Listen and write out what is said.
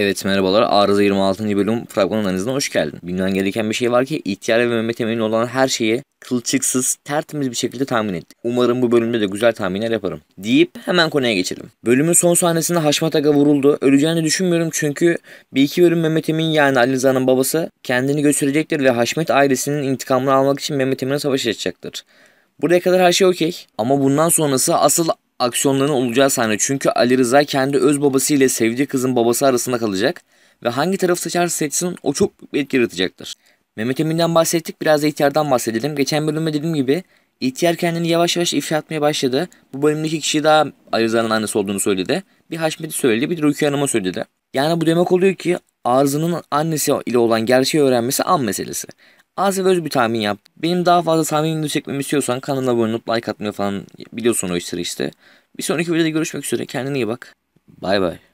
Evet merhabalar. Arıza 26. bölüm fragman analizine hoş geldin. Bilmem gereken bir şey var ki ihtiyar ve Mehmet Emin olan her şeyi kılçıksız, tertemiz bir şekilde tahmin ettik. Umarım bu bölümde de güzel tahminler yaparım. Deyip hemen konuya geçelim. Bölümün son sahnesinde Haşmat Aga vuruldu. Öleceğini düşünmüyorum çünkü bir iki bölüm Mehmet Emin yani Ali Rıza'nın babası kendini gösterecektir ve Haşmet ailesinin intikamını almak için Mehmet Emin'e savaş açacaktır. Buraya kadar her şey okey. Ama bundan sonrası asıl aksiyonların olacağı sahne. Çünkü Ali Rıza kendi öz babası ile sevdiği kızın babası arasında kalacak ve hangi tarafı seçerse seçsin o çok büyük bir etki yaratacaktır. Mehmet Emin'den bahsettik biraz da ihtiyardan bahsedelim. Geçen bölümde dediğim gibi ihtiyar kendini yavaş yavaş ifşa etmeye başladı. Bu bölümdeki kişi daha Ali Rıza'nın annesi olduğunu söyledi. Bir Haşmet'i söyledi bir de Rukiye Hanım'a söyledi. Yani bu demek oluyor ki Arzu'nun annesi ile olan gerçeği öğrenmesi an meselesi. Az evvel bir tahmin yap. Benim daha fazla tahminimi video çekmemi istiyorsan kanala abone olup like atmayı falan biliyorsun o işleri işte. Bir sonraki videoda görüşmek üzere. Kendine iyi bak. Bay bay.